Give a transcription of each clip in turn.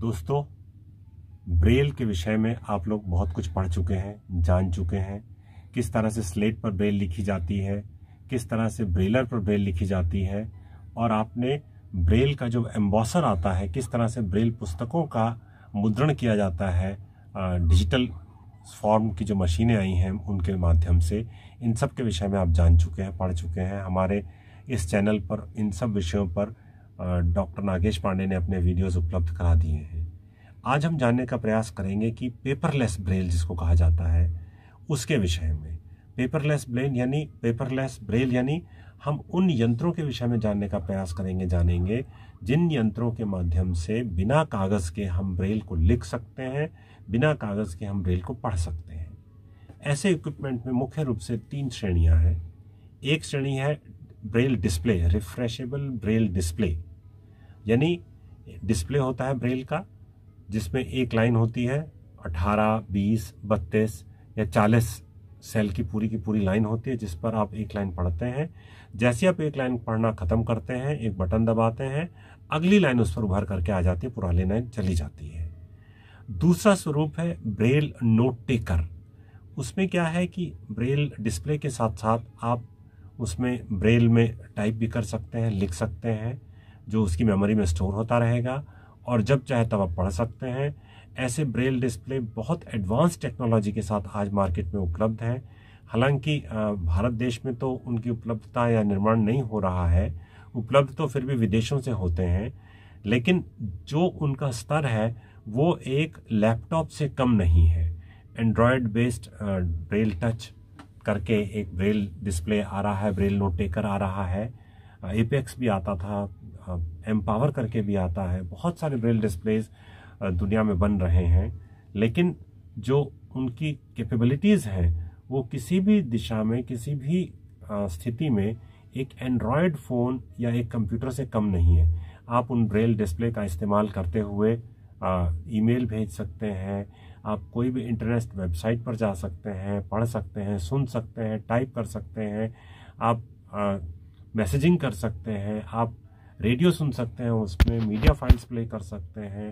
दोस्तों ब्रेल के विषय में आप लोग बहुत कुछ पढ़ चुके हैं जान चुके हैं किस तरह से स्लेट पर ब्रेल लिखी जाती है किस तरह से ब्रेलर पर ब्रेल लिखी जाती है और आपने ब्रेल का जो एम्बॉसर आता है किस तरह से ब्रेल पुस्तकों का मुद्रण किया जाता है डिजिटल फॉर्म की जो मशीनें आई हैं उनके माध्यम से इन सब के विषय में आप जान चुके हैं पढ़ चुके हैं हमारे इस चैनल पर इन सब विषयों पर डॉक्टर नागेश पांडे ने अपने वीडियोस उपलब्ध करा दिए हैं आज हम जानने का प्रयास करेंगे कि पेपरलेस ब्रेल जिसको कहा जाता है उसके विषय में पेपरलेस ब्रेल यानी पेपरलेस ब्रेल यानी हम उन यंत्रों के विषय में जानने का प्रयास करेंगे जानेंगे जिन यंत्रों के माध्यम से बिना कागज़ के हम ब्रेल को लिख सकते हैं बिना कागज़ के हम ब्रेल को पढ़ सकते हैं ऐसे इक्विपमेंट में मुख्य रूप से तीन श्रेणियां हैं एक श्रेणी है braille display refreshable braille display यानी डिस्प्ले होता है ब्रेल का जिसमें एक लाइन होती है 18, 20, 32 या 40 सेल की पूरी की पूरी लाइन होती है जिस पर आप एक लाइन पढ़ते हैं जैसे आप एक लाइन पढ़ना ख़त्म करते हैं एक बटन दबाते हैं अगली लाइन उस पर उभर करके आ जाती है पुरानी लाइन चली जाती है दूसरा स्वरूप है ब्रेल नोट टेकर उसमें क्या है कि ब्रेल डिस्प्ले के साथ साथ आप उसमें ब्रेल में टाइप भी कर सकते हैं लिख सकते हैं जो उसकी मेमोरी में स्टोर होता रहेगा और जब चाहे तब आप पढ़ सकते हैं ऐसे ब्रेल डिस्प्ले बहुत एडवांस टेक्नोलॉजी के साथ आज मार्केट में उपलब्ध हैं हालांकि भारत देश में तो उनकी उपलब्धता या निर्माण नहीं हो रहा है उपलब्ध तो फिर भी विदेशों से होते हैं लेकिन जो उनका स्तर है वो एक लैपटॉप से कम नहीं है एंड्रॉयड बेस्ड ब्रेल टच करके एक ब्रेल डिस्प्ले आ रहा है ब्रेल नोट टेकर आ रहा है एपेक्स भी आता था एम्पावर करके भी आता है बहुत सारे ब्रेल डिस्प्लेज दुनिया में बन रहे हैं लेकिन जो उनकी कैपेबिलिटीज़ हैं वो किसी भी दिशा में किसी भी स्थिति में एक एंड्रॉयड फ़ोन या एक कंप्यूटर से कम नहीं है आप उन ब्रेल डिस्प्ले का इस्तेमाल करते हुए ईमेल भेज सकते हैं आप कोई भी इंटरनेट वेबसाइट पर जा सकते हैं पढ़ सकते हैं सुन सकते हैं टाइप कर सकते हैं आप मैसेजिंग कर सकते हैं आप रेडियो सुन सकते हैं उसमें मीडिया फाइल्स प्ले कर सकते हैं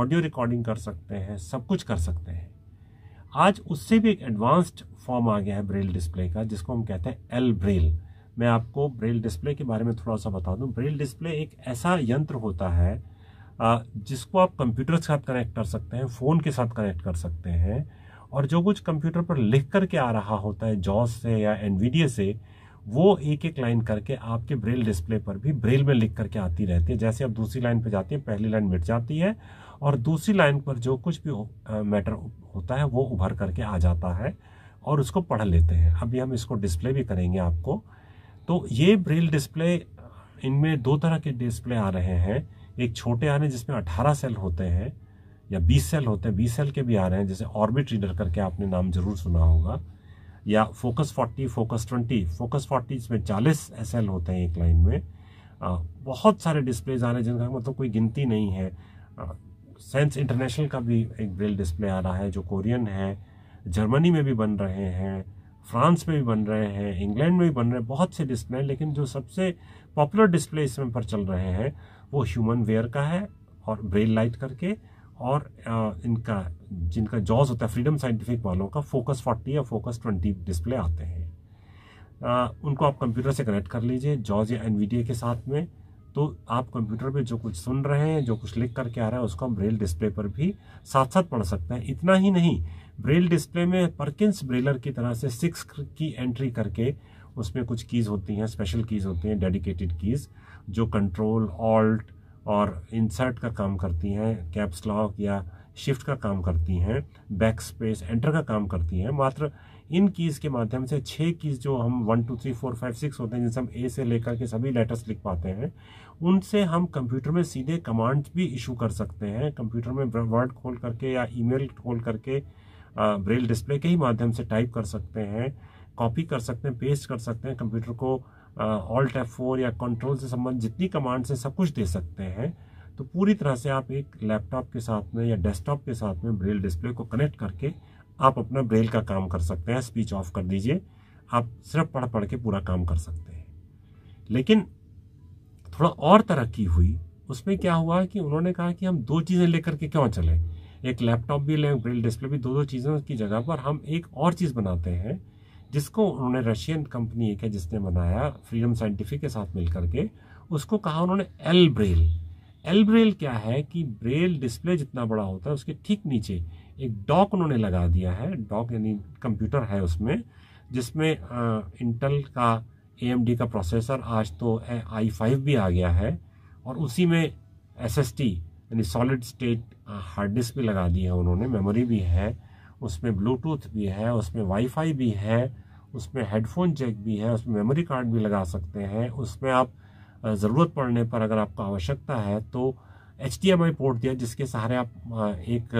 ऑडियो रिकॉर्डिंग कर सकते हैं सब कुछ कर सकते हैं आज उससे भी एक एडवांस्ड फॉर्म आ गया है ब्रेल डिस्प्ले का जिसको हम कहते हैं एल ब्रेल मैं आपको ब्रेल डिस्प्ले के बारे में थोड़ा सा बता दूं ब्रेल डिस्प्ले एक ऐसा यंत्र होता है जिसको आप कंप्यूटर के साथ कनेक्ट कर सकते हैं फ़ोन के साथ कनेक्ट कर सकते हैं और जो कुछ कंप्यूटर पर लिख करके आ रहा होता है जॉस से या एनवीडिया से वो एक एक लाइन करके आपके ब्रेल डिस्प्ले पर भी ब्रेल में लिख करके आती रहती है जैसे आप दूसरी लाइन पर जाती हैं पहली लाइन मिट जाती है और दूसरी लाइन पर जो कुछ भी मैटर होता है वो उभर करके आ जाता है और उसको पढ़ लेते हैं अभी हम इसको डिस्प्ले भी करेंगे आपको तो ये ब्रेल डिस्प्ले इनमें दो तरह के डिस्प्ले आ रहे हैं एक छोटे आ रहे हैं जिसमें अट्ठारह सेल होते हैं या बीस सेल होते हैं बीस सेल के भी आ रहे हैं जैसे ऑर्बिट रीडर करके आपने नाम जरूर सुना होगा या फोकस 40 फोकस 20 फोकस 40 इसमें 40 एस होते हैं एक लाइन में आ, बहुत सारे डिस्प्लेज आ रहे हैं जिनका मतलब कोई गिनती नहीं है सेंस इंटरनेशनल का भी एक ब्रेल डिस्प्ले आ रहा है जो कोरियन है जर्मनी में भी बन रहे हैं फ्रांस में भी बन रहे हैं इंग्लैंड में भी बन रहे हैं बहुत से डिस्प्ले हैं लेकिन जो सबसे पॉपुलर डिस्प्ले इसमें पर चल रहे हैं वो ह्यूमन वेयर का है और ब्रेल लाइट करके और इनका जिनका जॉज होता है फ्रीडम साइंटिफिक वालों का फोकस 40 या फोकस 20 डिस्प्ले आते हैं उनको आप कंप्यूटर से कनेक्ट कर लीजिए जॉज या एनवीडीए के साथ में तो आप कंप्यूटर पे जो कुछ सुन रहे हैं जो कुछ लिख करके आ रहा है उसको हम ब्रेल डिस्प्ले पर भी साथ साथ पढ़ सकते हैं इतना ही नहीं ब्रेल डिस्प्ले में परकिंस ब्रेलर की तरह से सिक्स की एंट्री करके उसमें कुछ कीज़ होती हैं स्पेशल कीज़ होती हैं डेडिकेटेड कीज़ जो कंट्रोल ऑल्ट और इंसर्ट का काम करती हैं कैप्स लॉक या शिफ्ट का काम करती हैं बैक स्पेस एंटर का काम करती हैं मात्र इन कीज़ के माध्यम से छः कीज़ जो हम one two three four five six होते हैं जिनसे हम ए से लेकर के सभी लेटर्स लिख पाते हैं उनसे हम कंप्यूटर में सीधे कमांड्स भी इशू कर सकते हैं कंप्यूटर में वर्ड खोल करके या ईमेल खोल करके ब्रेल डिस्प्ले के ही माध्यम से टाइप कर सकते हैं कॉपी कर सकते हैं पेस्ट कर सकते हैं कंप्यूटर को ऑल्ट एफ फोर या कंट्रोल से संबंध जितनी कमांड्स हैं सब कुछ दे सकते हैं तो पूरी तरह से आप एक लैपटॉप के साथ में या डेस्कटॉप के साथ में ब्रेल डिस्प्ले को कनेक्ट करके आप अपना ब्रेल का काम कर सकते हैं स्पीच ऑफ कर दीजिए आप सिर्फ पढ़ पढ़ के पूरा काम कर सकते हैं लेकिन थोड़ा और तरक्की हुई उसमें क्या हुआ कि उन्होंने कहा कि हम दो चीज़ें लेकर के क्यों चलें एक लैपटॉप भी लें ब्रेल डिस्प्ले भी दो दो चीज़ों की जगह पर हम एक और चीज़ बनाते हैं जिसको उन्होंने रशियन कंपनी एक है जिसने बनाया फ्रीडम साइंटिफिक के साथ मिलकर के उसको कहा उन्होंने एल ब्रेल एल ब्रेल क्या है कि ब्रेल डिस्प्ले जितना बड़ा होता है उसके ठीक नीचे एक डॉक उन्होंने लगा दिया है डॉक यानी कंप्यूटर है उसमें जिसमें इंटेल का ए का प्रोसेसर आज तो आई फाइव भी आ गया है और उसी में एस एस टी यानी सॉलिड स्टेट हार्ड डिस्क भी लगा दी है उन्होंने मेमोरी भी है उसमें ब्लूटूथ भी है उसमें वाईफाई भी है उसमें हेडफोन जैक भी है उसमें मेमोरी कार्ड भी लगा सकते हैं उसमें आप ज़रूरत पड़ने पर अगर आपको आवश्यकता है तो एच पोर्ट दिया जिसके सहारे आप एक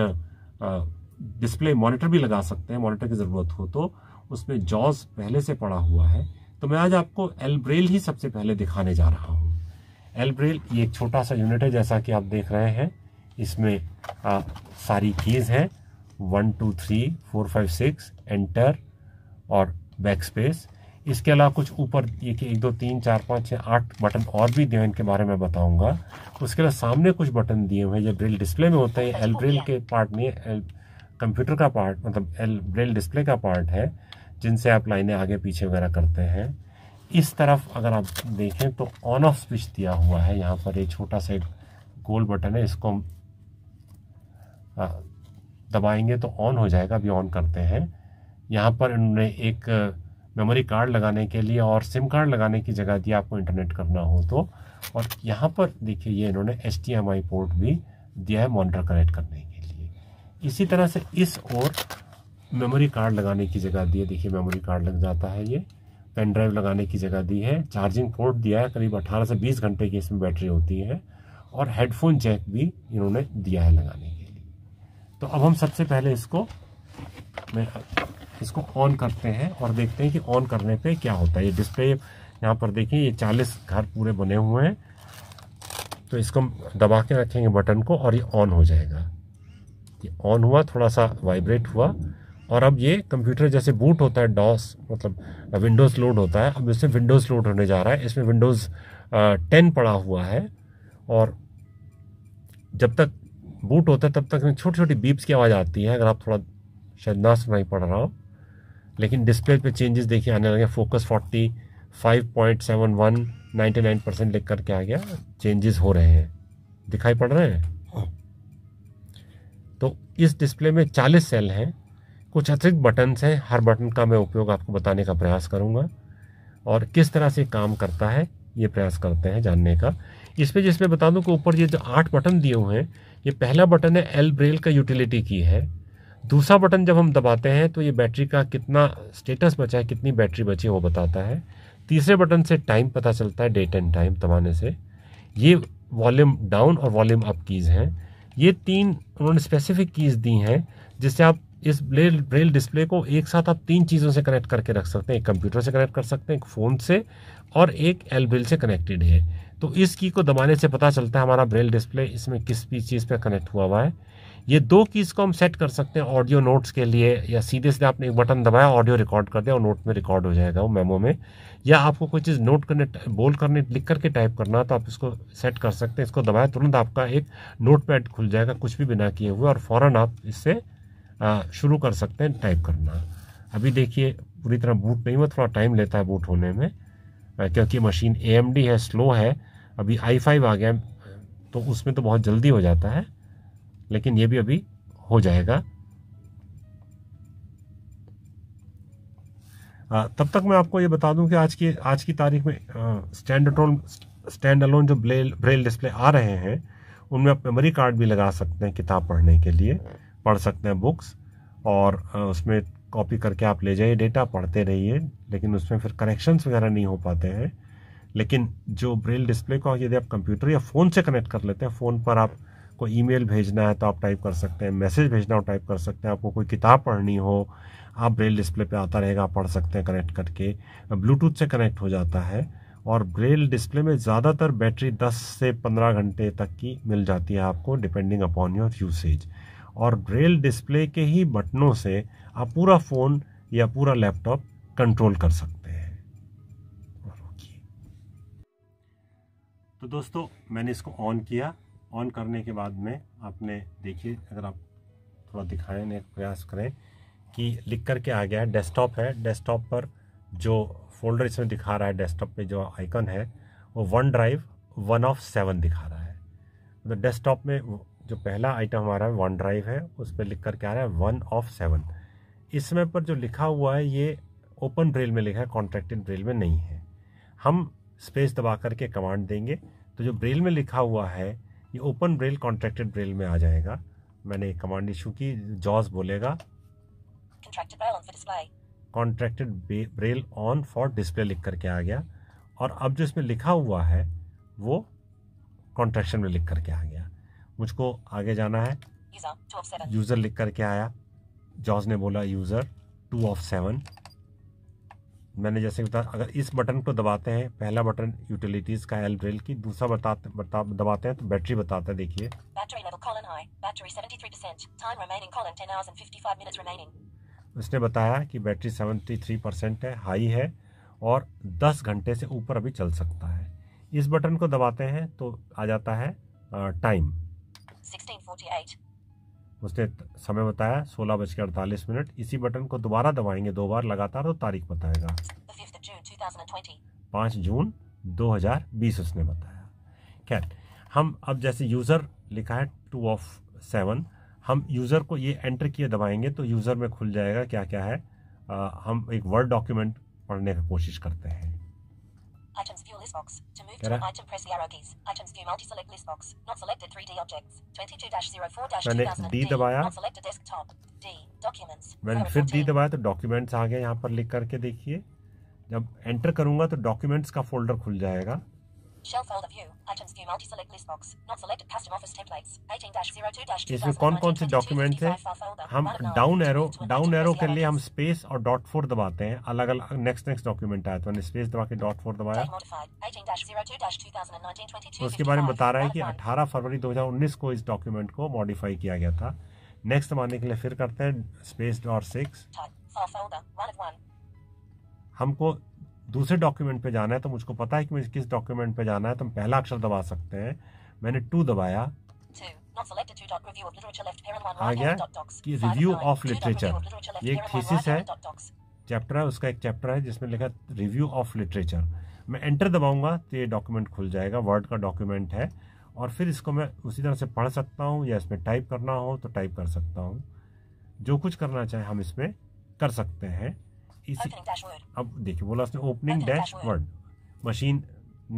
डिस्प्ले मॉनिटर भी लगा सकते हैं मॉनिटर की ज़रूरत हो तो उसमें जॉज पहले से पड़ा हुआ है तो मैं आज आपको एलब्रेल ही सबसे पहले दिखाने जा रहा हूँ एलब्रेल ये एक छोटा सा यूनिट है जैसा कि आप देख रहे हैं इसमें आ, सारी कीज़ हैं one two three four five six enter और बैक स्पेस इसके अलावा कुछ ऊपर ये कि एक दो तीन चार पाँच छः आठ बटन और भी दिए हैं इनके बारे में बताऊंगा उसके अलावा सामने कुछ बटन दिए हुए हैं जो ब्रेल डिस्प्ले में होते हैं एल अच्छा, ब्रेल के पार्ट में एल कंप्यूटर का पार्ट मतलब एल ब्रेल डिस्प्ले का पार्ट है जिनसे आप लाइनें आगे पीछे वगैरह करते हैं इस तरफ अगर आप देखें तो ऑन ऑफ स्विच दिया हुआ है यहाँ पर एक छोटा सा गोल बटन है इसको हम दबाएंगे तो ऑन हो जाएगा अभी ऑन करते हैं यहाँ पर इन्होंने एक मेमोरी कार्ड लगाने के लिए और सिम कार्ड लगाने की जगह दी आपको इंटरनेट करना हो तो और यहाँ पर देखिए ये इन्होंने एच पोर्ट भी दिया है मॉनिटर कनेक्ट करने के लिए इसी तरह से इस और मेमोरी कार्ड लगाने की जगह दी है देखिए मेमोरी कार्ड लग जाता है ये पेन ड्राइव लगाने की जगह दी है चार्जिंग पोर्ट दिया है करीब 18 से 20 घंटे की इसमें बैटरी होती है और हेडफोन जैक भी इन्होंने दिया है लगाने तो अब हम सबसे पहले इसको इसको ऑन करते हैं और देखते हैं कि ऑन करने पे क्या होता है ये डिस्प्ले यहाँ पर देखिए ये चालीस घर पूरे बने हुए हैं तो इसको दबा के रखेंगे बटन को और ये ऑन हो जाएगा ये ऑन हुआ थोड़ा सा वाइब्रेट हुआ और अब ये कंप्यूटर जैसे बूट होता है डॉस मतलब विंडोज़ लोड होता है अब इससे विंडोज़ लोड होने जा रहा है इसमें विंडोज़ टेन पड़ा हुआ है और जब तक बूट होता है तब तक में छोटी छोटी बीप्स की आवाज़ आती है अगर आप थोड़ा शायद ना सुनाई पड़ रहा हो लेकिन डिस्प्ले पे चेंजेस देखिए आने लगे focus forty five point seven one ninety nine percent लिख करके आ गया चेंजेस हो रहे हैं दिखाई पड़ रहे हैं हाँ। तो इस डिस्प्ले में चालीस सेल हैं कुछ अतिरिक्त बटन्स हैं हर बटन का मैं उपयोग आपको बताने का प्रयास करूँगा और किस तरह से काम करता है ये प्रयास करते हैं जानने का इसमें जिसमें बता दूं कि ऊपर ये जो आठ बटन दिए हुए हैं ये पहला बटन है एल ब्रेल का यूटिलिटी की है दूसरा बटन जब हम दबाते हैं तो ये बैटरी का कितना स्टेटस बचा है कितनी बैटरी बची है वो बताता है तीसरे बटन से टाइम पता चलता है डेट एंड टाइम दबाने से ये वॉल्यूम डाउन और वॉल्यूम अप कीज़ हैं ये तीन उन्होंने स्पेसिफिक कीज़ दी हैं जिससे आप इस ब्रेल ब्रेल डिस्प्ले को एक साथ आप तीन चीज़ों से कनेक्ट करके रख सकते हैं एक कंप्यूटर से कनेक्ट कर सकते हैं एक फ़ोन से और एक एल ब्रेल से कनेक्टेड है तो इस की को दबाने से पता चलता है हमारा ब्रेल डिस्प्ले इसमें किस भी चीज़ पे कनेक्ट हुआ हुआ है ये दो कीज़ को हम सेट कर सकते हैं ऑडियो नोट्स के लिए या सीधे सीधे आपने एक बटन दबाया ऑडियो रिकॉर्ड कर दिया और नोट में रिकॉर्ड हो जाएगा वो मेमो में या आपको कोई चीज़ नोट करने बोल करने लिख करके टाइप करना तो आप इसको सेट कर सकते हैं इसको दबाया तुरंत आपका एक नोट पैड खुल जाएगा कुछ भी बिना किए हुए और फ़ौरन आप इससे शुरू कर सकते हैं टाइप करना अभी देखिए पूरी तरह बूट नहीं हुआ थोड़ा टाइम लेता है बूट होने में क्योंकि मशीन ए है स्लो है अभी आई फाइव आ गया तो उसमें तो बहुत जल्दी हो जाता है लेकिन ये भी अभी हो जाएगा आ, तब तक मैं आपको ये बता दूं कि आज की आज की तारीख में स्टैंड अटोल स्टैंड अलोन जो ब्रेल ब्रेल डिस्प्ले आ रहे हैं उनमें आप मेमोरी कार्ड भी लगा सकते हैं किताब पढ़ने के लिए पढ़ सकते हैं बुक्स और आ, उसमें कॉपी करके आप ले जाइए डेटा पढ़ते रहिए लेकिन उसमें फिर करेक्शंस वगैरह नहीं हो पाते हैं लेकिन जो ब्रेल डिस्प्ले को यदि आप कंप्यूटर या फ़ोन से कनेक्ट कर लेते हैं फ़ोन पर आप को ईमेल भेजना है तो आप टाइप कर सकते हैं मैसेज भेजना हो टाइप कर सकते हैं आपको कोई किताब पढ़नी हो आप ब्रेल डिस्प्ले पे आता रहेगा आप पढ़ सकते हैं कनेक्ट करके ब्लूटूथ से कनेक्ट हो जाता है और ब्रेल डिस्प्ले में ज़्यादातर बैटरी 10 से 15 घंटे तक की मिल जाती है आपको डिपेंडिंग अपॉन योर यूसेज और ब्रेल डिस्प्ले के ही बटनों से आप पूरा फ़ोन या पूरा लैपटॉप कंट्रोल कर सकते हैं तो दोस्तों मैंने इसको ऑन किया ऑन करने के बाद में आपने देखिए अगर आप थोड़ा दिखाने का प्रयास करें कि लिख करके आ गया है डेस्कटॉप है डेस्कटॉप पर जो फोल्डर इसमें दिखा रहा है डेस्कटॉप पे जो आइकन है वो OneDrive one of seven दिखा रहा है मतलब तो डेस्कटॉप में जो पहला आइटम हमारा वन ड्राइव है उस पर लिख करके आ रहा है वन ऑफ सेवन इसमें पर जो लिखा हुआ है ये ओपन ब्रेल में लिखा है कॉन्ट्रैक्टेड ब्रेल में नहीं है हम स्पेस दबा करके कमांड देंगे तो जो ब्रेल में लिखा हुआ है ये ओपन ब्रेल कॉन्ट्रैक्टेड ब्रेल में आ जाएगा मैंने कमांड इशू की जॉस बोलेगा contracted braille on for display लिख करके आ गया और अब जो इसमें लिखा हुआ है वो कॉन्ट्रैक्शन में लिख करके आ गया मुझको आगे जाना है यूज़र लिख करके आया जॉज ने बोला यूज़र टू ऑफ सेवन मैंने जैसे बताया अगर इस बटन को दबाते हैं पहला बटन यूटिलिटीज़ का एल रेल की दूसरा बता, बता दबाते हैं तो बैटरी बताता है देखिए उसने बताया कि बैटरी 73 परसेंट है हाई है और 10 घंटे से ऊपर अभी चल सकता है इस बटन को दबाते हैं तो आ जाता है टाइम 1648 उसने समय बताया सोलह बज के अड़तालीस मिनट इसी बटन को दोबारा दबाएंगे दो बार लगातार तो तारीख बताएगा पाँच जून 2020 उसने बताया खैर हम अब जैसे यूज़र लिखा है टू ऑफ सेवन हम यूज़र को ये एंटर किए दबाएंगे तो यूज़र में खुल जाएगा क्या क्या है आ, हम एक वर्ड डॉक्यूमेंट पढ़ने की कोशिश करते हैं Items view list box. To move Got to it? an item, press the arrow keys. Items view multi select list box. Not selected 3D objects. 22-04-2000. D Not selected desktop. D documents. When fit D दबाया तो documents are गया यहाँ पर लिख करके देखिए. जब enter करूंगा तो डॉक्यूमेंट्स का फोल्डर खुल जाएगा. Shell folder view. Items view multi select list box. Not selected custom office templates. 18-02-2000. इसमें कौन कौन से डॉक्यूमेंट थे हम डाउन एरो डाउन एरो के लिए हम स्पेस और डॉट फोर दबाते हैं अलग अलग नेक्स्ट नेक्स्ट डॉक्यूमेंट आया तो मैंने स्पेस दबा के डॉट फोर दबाया तो उसके बारे में बता रहा है कि 18 फरवरी 2019 को इस डॉक्यूमेंट को मॉडिफाई किया गया था नेक्स्ट दबाने के लिए फिर करते हैं स्पेस डॉट सिक्स हमको दूसरे डॉक्यूमेंट पे जाना है तो मुझको पता है कि मुझे किस डॉक्यूमेंट पे जाना है तो हम पहला अक्षर दबा सकते हैं मैंने टू दबाया आ गया कि रिव्यू ऑफ लिटरेचर ये एक थीसिस है चैप्टर है उसका एक चैप्टर है जिसमें लिखा रिव्यू ऑफ लिटरेचर मैं एंटर दबाऊंगा तो ये डॉक्यूमेंट खुल जाएगा वर्ड का डॉक्यूमेंट है और फिर इसको मैं उसी तरह से पढ़ सकता हूँ या इसमें टाइप करना हो तो टाइप कर सकता हूँ जो कुछ करना चाहे हम इसमें कर सकते हैं इसी अब देखिए बोला उसने ओपनिंग डैश वर्ड मशीन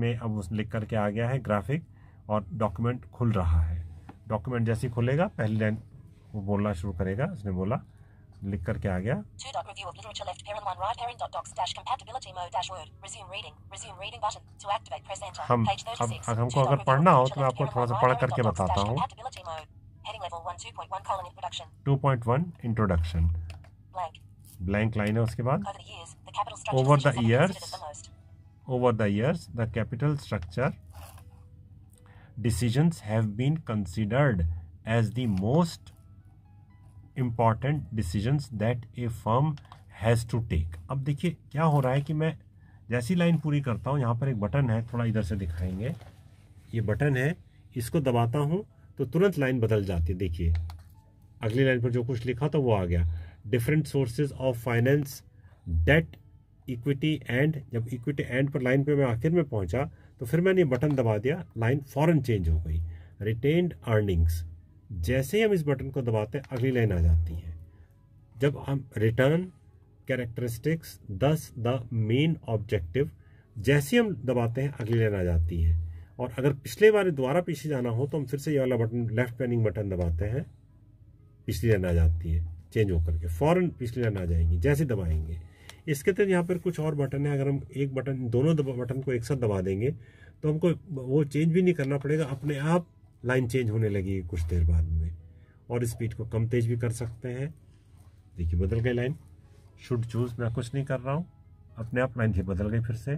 में अब उसने लिख करके आ गया है ग्राफिक और डॉक्यूमेंट खुल रहा है डॉक्यूमेंट जैसे ही खुलेगा पहले लाइन वो बोलना शुरू करेगा उसने बोला लिख करके आ गया हम अब अगर हमको अगर पढ़ना हो तो मैं आपको थोड़ा सा पढ़ करके बताता हूँ 2.1 इंट्रोडक्शन ब्लैंक लाइन है उसके बाद over the years over the years the capital structure decisions have been considered as the most important decisions that a firm has to take अब देखिए क्या हो रहा है कि मैं जैसी लाइन पूरी करता हूँ यहाँ पर एक बटन है थोड़ा इधर से दिखाएंगे ये बटन है इसको दबाता हूँ तो तुरंत लाइन बदल जाती है देखिए अगली लाइन पर जो कुछ लिखा था वो आ गया different sources of finance debt equity and जब इक्विटी एंड पर लाइन पे मैं आखिर में पहुंचा तो फिर मैंने बटन दबा दिया लाइन फॉरन चेंज हो गई रिटेन्ड अर्निंग्स जैसे ही हम इस बटन को दबाते हैं अगली लाइन आ जाती है जब हम return characteristics thus the main objective जैसे हम दबाते हैं अगली लाइन आ जाती है और अगर पिछले बार दोबारा पीछे जाना हो तो हम फिर से ये वाला बटन लेफ्ट पैनिंग बटन दबाते हैं पिछली लाइन आ जाती है चेंज होकर के फ़ौरन पिछली लाइन आ जाएंगी जैसे दबाएंगे इसके तहत यहाँ पर कुछ और बटन है अगर हम एक बटन दोनों बटन को एक साथ दबा देंगे तो हमको वो चेंज भी नहीं करना पड़ेगा अपने आप लाइन चेंज होने लगी कुछ देर बाद में और स्पीड को कम तेज भी कर सकते हैं देखिए बदल गई लाइन शुड चूज मैं कुछ नहीं कर रहा हूँ अपने आप लाइन थी बदल गई फिर से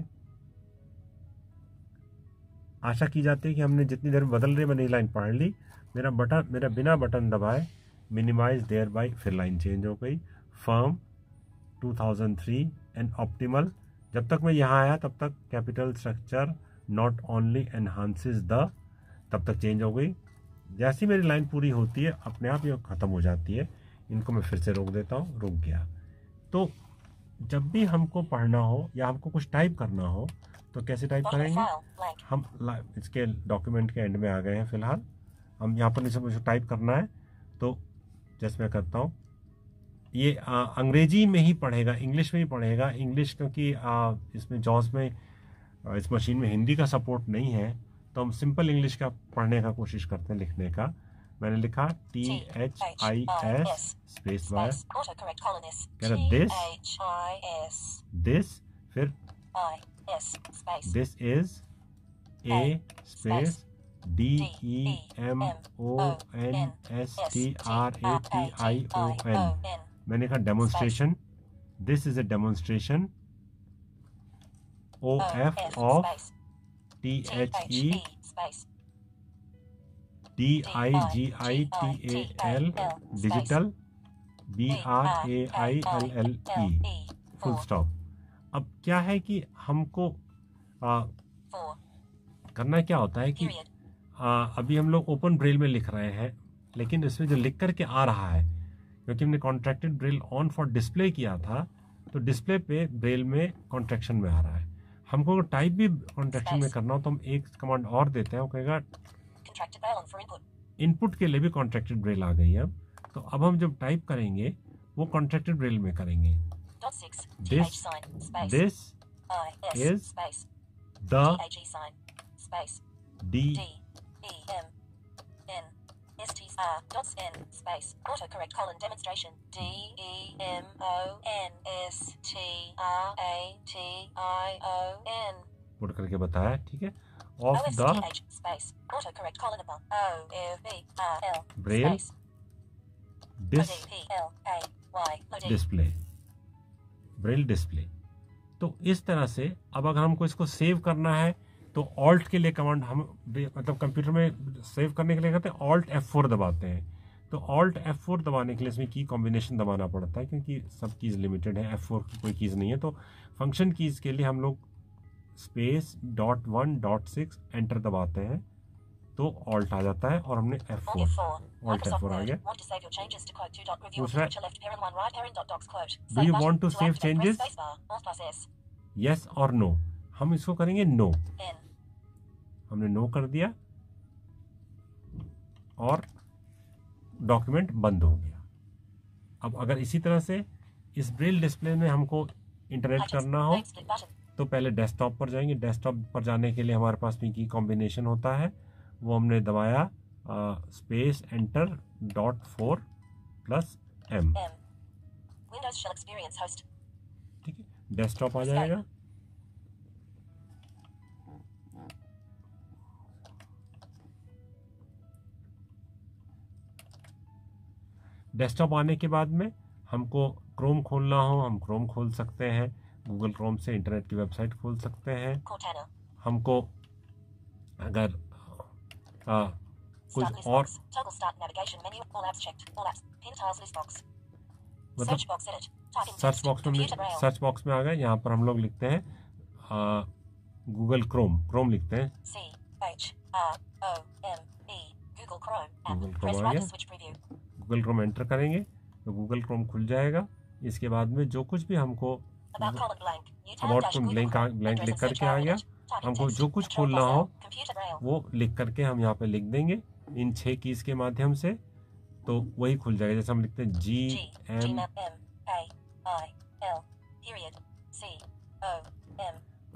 आशा की जाती है कि हमने जितनी देर बदल रही मैंने लाइन पढ़ ली मेरा बटन मेरा बिना बटन दबाए मिनिमाइज देयर बाई फिर लाइन चेंज हो गई फर्म 2003 एंड ऑप्टिमल जब तक मैं यहाँ आया तब तक capital structure not only enhances the तब तक चेंज हो गई जैसी मेरी लाइन पूरी होती है अपने आप ये ख़त्म हो जाती है इनको मैं फिर से रोक देता हूँ रुक गया तो जब भी हमको पढ़ना हो या हमको कुछ टाइप करना हो तो कैसे टाइप करेंगे हम इसके डॉक्यूमेंट के एंड में आ गए हैं फिलहाल हम यहाँ पर जैसे मुझे टाइप करना है तो जैसे मैं करता हूँ ये आ, अंग्रेजी में ही पढ़ेगा इंग्लिश में ही पढ़ेगा इंग्लिश क्योंकि आ, इसमें जॉस में इस मशीन में हिंदी का सपोर्ट नहीं है तो हम सिंपल इंग्लिश का पढ़ने का कोशिश करते हैं लिखने का मैंने लिखा T H I S space वायर कह दिस दिस फिर this is a space D E M O N S T R A T I O N मैंने कहा demonstration this is a demonstration O F of T H E D I G I T A L digital B R A I L L E full stop अब क्या है कि हमको आ, करना क्या होता है कि आ, अभी हम लोग ओपन ब्रेल में लिख रहे हैं लेकिन इसमें जो लिख करके आ रहा है क्योंकि हमने contracted braille on for display किया था तो डिस्प्ले पे ब्रेल में कॉन्ट्रेक्शन में आ रहा है हमको टाइप भी कॉन्ट्रेक्शन में करना हो तो हम एक कमांड और देते हैं वो कहेगा इनपुट के लिए भी कॉन्ट्रेक्टेड ब्रेल आ गई अब तो अब हम जब टाइप करेंगे वो कॉन्ट्रेक्टेड ब्रेल में करेंगे this this is the D M N S T R dots N space autocorrect colon demonstration D E M O N S T R A T I O N put करके बताया ठीक है of the braille display braille display तो इस तरह से अब अगर हमको इसको सेव करना है तो ऑल्ट के लिए कमांड हम मतलब कंप्यूटर में सेव करने के लिए कहते हैं ऑल्ट एफ फोर दबाते हैं तो ऑल्ट एफ फोर दबाने के लिए इसमें की कॉम्बिनेशन दबाना पड़ता है क्योंकि सब कीज़ लिमिटेड है एफ फोर की कोई कीज़ नहीं है तो फंक्शन कीज़ के लिए हम लोग space dot one dot six enter दबाते हैं तो ऑल्ट आ जाता है और हमने F four alt F four आ गया दूसरा do you want to save changes yes और नो हम इसको करेंगे नो हमने नो कर दिया और डॉक्यूमेंट बंद हो गया अब अगर इसी तरह से इस ब्रिल डिस्प्ले में हमको इंटरनेट करना हो तो पहले डेस्कटॉप पर जाएंगे डेस्कटॉप पर जाने के लिए हमारे पास में की कॉम्बिनेशन होता है वो हमने दबाया space enter dot four plus M ठीक है डेस्कटॉप आ जाएगा डेस्कटॉप आने के बाद में हमको क्रोम खोलना हो हम क्रोम खोल सकते हैं गूगल क्रोम से इंटरनेट की वेबसाइट खोल सकते हैं हमको अगर आ, कुछ और मतलब सर्च बॉक्स में सर्च बॉक्स में आ गए यहाँ पर हम लोग लिखते हैं गूगल क्रोम क्रोम लिखते हैं e. Google Chrome Google Chrome enter करेंगे तो गूगल क्रोम खुल जाएगा इसके बाद में जो कुछ भी हमको अबाउट ब्लैंक ब्लैंक लिख करके आ गया हमको जो कुछ खोलना हो वो लिख करके हम यहाँ पे लिख देंगे इन छः कीज़ के माध्यम से तो वही खुल जाएगा जैसे हम लिखते हैं जी एम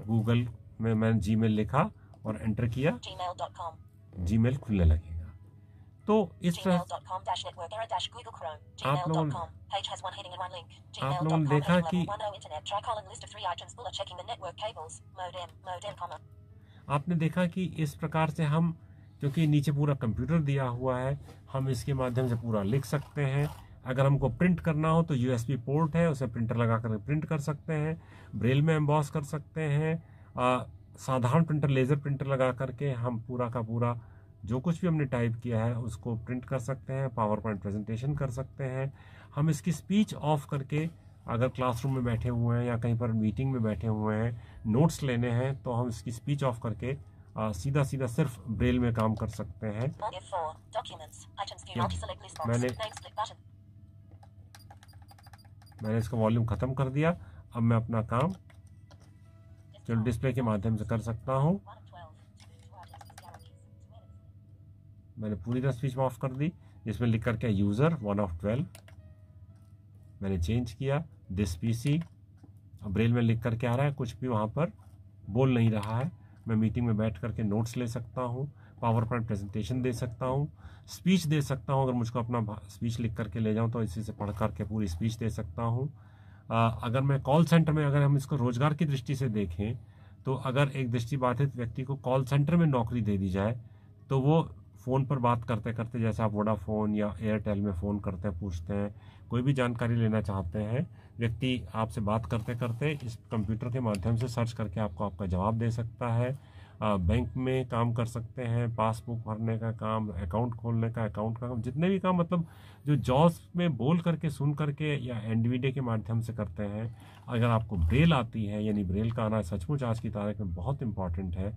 गूगल में मैंने जी लिखा और एंटर किया जी खुलने लगे तो इस तरह आप लोगों आप लोगों ने देखा कि oh, आपने देखा कि इस प्रकार से हम क्योंकि नीचे पूरा कंप्यूटर दिया हुआ है हम इसके माध्यम से पूरा लिख सकते हैं अगर हमको प्रिंट करना हो तो यूएसबी पोर्ट है उसे प्रिंटर लगा कर प्रिंट कर सकते हैं ब्रेल में एम्बॉस कर सकते हैं साधारण प्रिंटर लेज़र प्रिंटर लगा करके हम पूरा का पूरा जो कुछ भी हमने टाइप किया है उसको प्रिंट कर सकते हैं पावर पॉइंट प्रेजेंटेशन कर सकते हैं हम इसकी स्पीच ऑफ करके अगर क्लासरूम में बैठे हुए हैं या कहीं पर मीटिंग में बैठे हुए हैं नोट्स लेने हैं तो हम इसकी स्पीच ऑफ करके आ, सीधा सीधा सिर्फ ब्रेल में काम कर सकते हैं मैंने मैंने इसका वॉल्यूम ख़त्म कर दिया अब मैं अपना काम चलो डिस्प्ले के माध्यम से कर सकता हूँ मैंने पूरी तरह स्विच ऑफ कर दी इसमें लिख करके यूज़र वन ऑफ ट्वेल्व मैंने चेंज किया दिस पीसी अब ब्रेल में लिख करके आ रहा है कुछ भी वहाँ पर बोल नहीं रहा है मैं मीटिंग में बैठ करके नोट्स ले सकता हूँ पावर पॉइंट प्रेजेंटेशन दे सकता हूँ स्पीच दे सकता हूँ अगर मुझको अपना स्पीच लिख करके ले जाऊँ तो इसी से पढ़ करके पूरी स्पीच दे सकता हूँ अगर मैं कॉल सेंटर में अगर हम इसको रोज़गार की दृष्टि से देखें तो अगर एक दृष्टि बाधित व्यक्ति को कॉल सेंटर में नौकरी दे दी जाए तो वो फ़ोन पर बात करते करते जैसे आप वोडाफोन या एयरटेल में फ़ोन करते हैं पूछते हैं कोई भी जानकारी लेना चाहते हैं व्यक्ति आपसे बात करते करते इस कंप्यूटर के माध्यम से सर्च करके आपको आपका जवाब दे सकता है बैंक में काम कर सकते हैं पासबुक भरने का काम अकाउंट खोलने का अकाउंट का काम जितने भी काम मतलब जो जॉब्स में बोल करके सुन करके या एन के माध्यम से करते हैं अगर आपको ब्रेल आती है यानी ब्रेल का आना सचमुच आज की तारीख में बहुत इंपॉर्टेंट है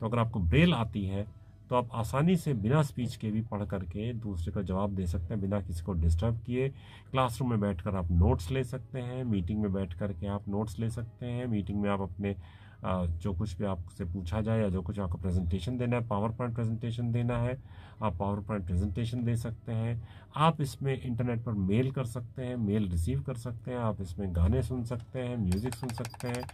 तो अगर आपको ब्रेल आती है तो आप आसानी से बिना स्पीच के भी पढ़ करके दूसरे का जवाब दे सकते हैं बिना किसी को डिस्टर्ब किए क्लासरूम में बैठकर आप नोट्स ले सकते हैं मीटिंग में बैठ कर के आप नोट्स ले सकते हैं मीटिंग में आप अपने जो कुछ भी आपसे पूछा जाए या जो कुछ आपको प्रेजेंटेशन देना है पावर पॉइंट प्रेजेंटेशन देना है आप पावर पॉइंट प्रेजेंटेशन दे सकते हैं आप इसमें इंटरनेट पर मेल कर सकते हैं मेल रिसीव कर सकते हैं आप इसमें गाने सुन सकते हैं म्यूज़िक सुन सकते हैं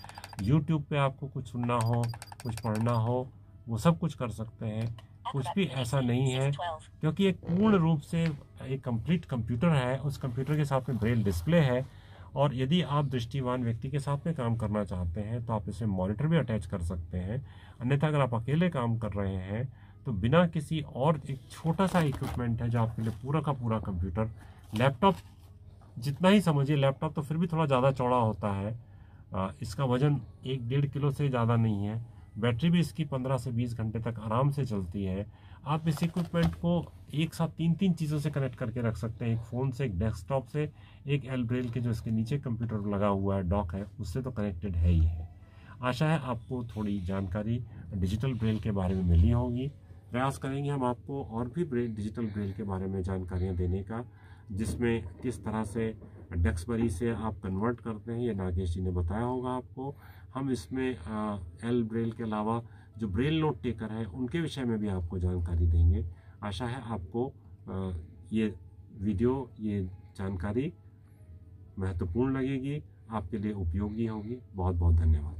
यूट्यूब पे आपको कुछ सुनना हो कुछ पढ़ना हो वो सब कुछ कर सकते हैं कुछ भी ऐसा नहीं है क्योंकि एक पूर्ण रूप से एक कंप्लीट कंप्यूटर है उस कंप्यूटर के साथ में ब्रेल डिस्प्ले है और यदि आप दृष्टिवान व्यक्ति के साथ में काम करना चाहते हैं तो आप इसे मॉनिटर भी अटैच कर सकते हैं अन्यथा अगर आप अकेले काम कर रहे हैं तो बिना किसी और एक छोटा सा इक्विपमेंट है जो आपके लिए पूरा का पूरा कंप्यूटर लैपटॉप जितना ही समझिए लैपटॉप तो फिर भी थोड़ा ज़्यादा चौड़ा होता है इसका वज़न एक डेढ़ किलो से ज़्यादा नहीं है बैटरी भी इसकी 15 से 20 घंटे तक आराम से चलती है आप इस इक्विपमेंट को एक साथ तीन तीन चीज़ों से कनेक्ट करके रख सकते हैं एक फ़ोन से एक डेस्कटॉप से एक एलब्रेल के जो इसके नीचे कंप्यूटर लगा हुआ है डॉक है उससे तो कनेक्टेड है ही है आशा है आपको थोड़ी जानकारी डिजिटल ब्रेल के बारे में मिली होगी प्रयास करेंगे हम आपको और भी ब्रेल डिजिटल ब्रेल के बारे में जानकारियाँ देने का जिसमें किस तरह से डेक्सबरी से आप कन्वर्ट करते हैं ये नागेश जी ने बताया होगा आपको हम इसमें एल ब्रेल के अलावा जो ब्रेल नोट टेकर है उनके विषय में भी आपको जानकारी देंगे आशा है आपको ये वीडियो ये जानकारी महत्वपूर्ण लगेगी आपके लिए उपयोगी होगी बहुत बहुत धन्यवाद